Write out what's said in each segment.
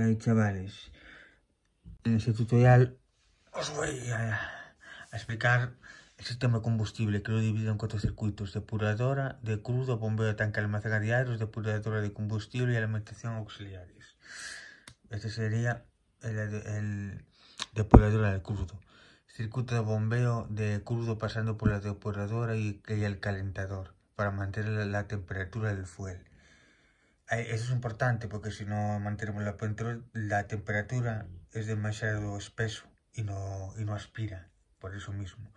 Hola chavales. En este tutorial os voy a, explicar el sistema combustible que lo divido en cuatro circuitos, depuradora, de crudo, bombeo de tanque diarios, depuradora de combustible y alimentación auxiliares. Este sería el, depuradora de crudo. Circuito de bombeo de crudo pasando por la depuradora y, el calentador para mantener la temperatura del fuel. Eso es importante porque si no mantenemos la, la temperatura es demasiado espeso y no, y no aspira, por eso mismo.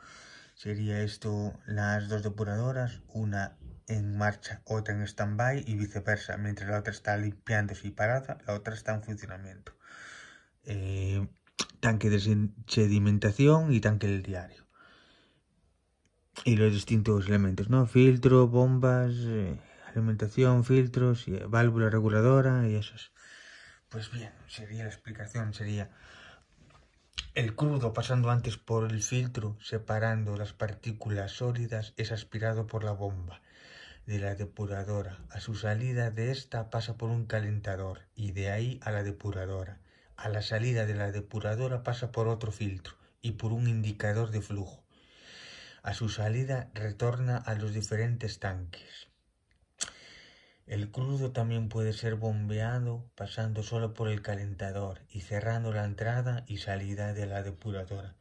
Sería esto las dos depuradoras, una en marcha, otra en stand-by y viceversa. Mientras la otra está limpiándose y parada, la otra está en funcionamiento. Eh, tanque de sedimentación y tanque del diario. Y los distintos elementos, ¿no? Filtro, bombas... Eh, alimentación, filtros, y eh, válvula reguladora y esos. Pues bien, sería la explicación, sería el crudo pasando antes por el filtro, separando las partículas sólidas, es aspirado por la bomba de la depuradora. A su salida de esta pasa por un calentador y de ahí a la depuradora. A la salida de la depuradora pasa por otro filtro y por un indicador de flujo. A su salida retorna a los diferentes tanques. El crudo también puede ser bombeado pasando solo por el calentador y cerrando la entrada y salida de la depuradora.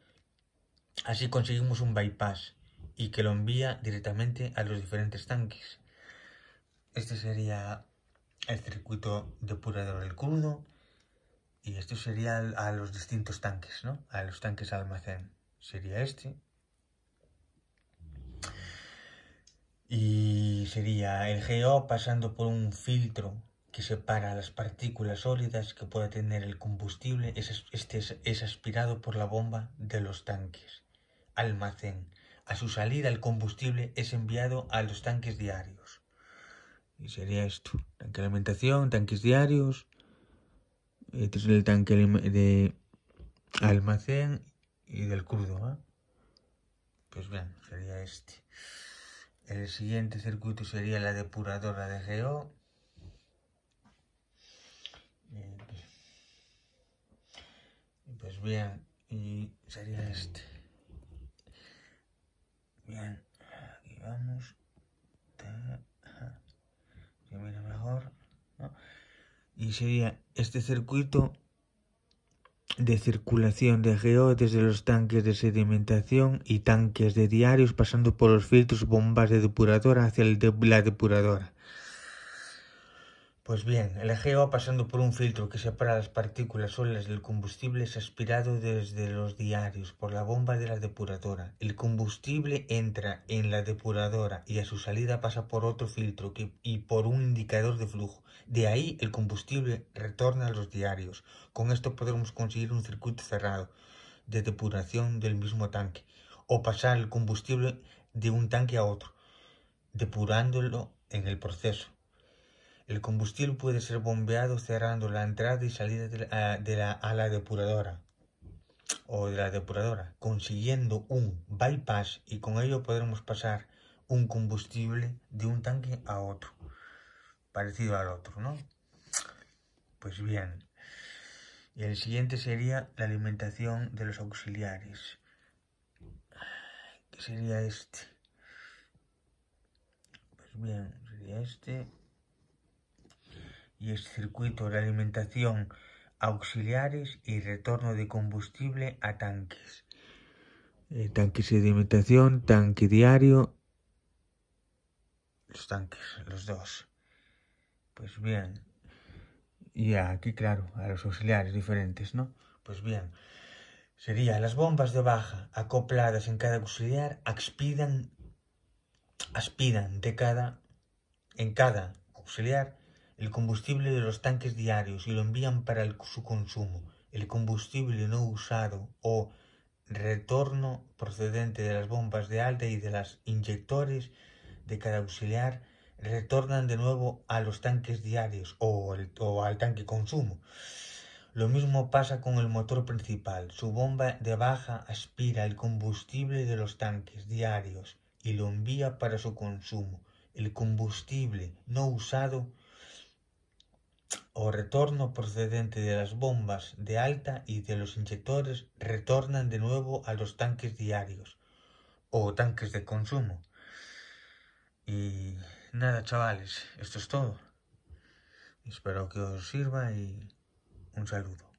Así conseguimos un bypass y que lo envía directamente a los diferentes tanques. Este sería el circuito depurador del crudo y esto sería a los distintos tanques, ¿no? A los tanques almacén. Sería este. Y y sería el GO pasando por un filtro que separa las partículas sólidas que pueda tener el combustible, es, este es, aspirado por la bomba de los tanques. Almacén. A su salida el combustible es enviado a los tanques diarios. Y sería esto. Tanque de alimentación, tanques diarios. Este eh, es el tanque de almacén y del crudo. ¿ah? Pues bien, sería este. El siguiente circuito sería la depuradora de Geo. Eh, pues bien, y sería este. Bien, aquí vamos. mira mejor. Y sería este circuito de circulación de geo desde los tanques de sedimentación y tanques de diarios pasando por los filtros bombas de depuradora hacia la depuradora. Pues bien, el EGO va pasando por un filtro que separa las partículas solas del combustible es aspirado desde los diarios por la bomba de la depuradora. El combustible entra en la depuradora y a su salida pasa por otro filtro y por un indicador de flujo. De ahí el combustible retorna a los diarios. Con esto podremos conseguir un circuito cerrado de depuración del mismo tanque o pasar el combustible de un tanque a otro, depurándolo en el proceso. El combustible puede ser bombeado cerrando la entrada y salida de la, ala ah, depuradora o de la depuradora, consiguiendo un bypass y con ello podremos pasar un combustible de un tanque a otro, parecido al otro, ¿no? Pues bien, y el siguiente sería la alimentación de los auxiliares, que sería este. Pues bien, sería este y el circuito de alimentación auxiliares y retorno de combustible a tanques. Eh, tanques de alimentación, tanque diario, los tanques, los dos. Pues bien, y aquí claro, a los auxiliares diferentes, ¿no? Pues bien, sería las bombas de baja acopladas en cada auxiliar aspiran, aspiran de cada, en cada auxiliar el combustible de los tanques diarios y lo envían para su consumo, el combustible no usado o retorno procedente de las bombas de alta y de los inyectores de cada auxiliar retornan de nuevo a los tanques diarios o, o al tanque consumo. Lo mismo pasa con el motor principal. Su bomba de baja aspira el combustible de los tanques diarios y lo envía para su consumo. El combustible no usado o retorno procedente de las bombas de alta y de los inyectores retornan de nuevo a los tanques diarios o tanques de consumo. Y nada, chavales, esto es todo. Espero que os sirva y un saludo.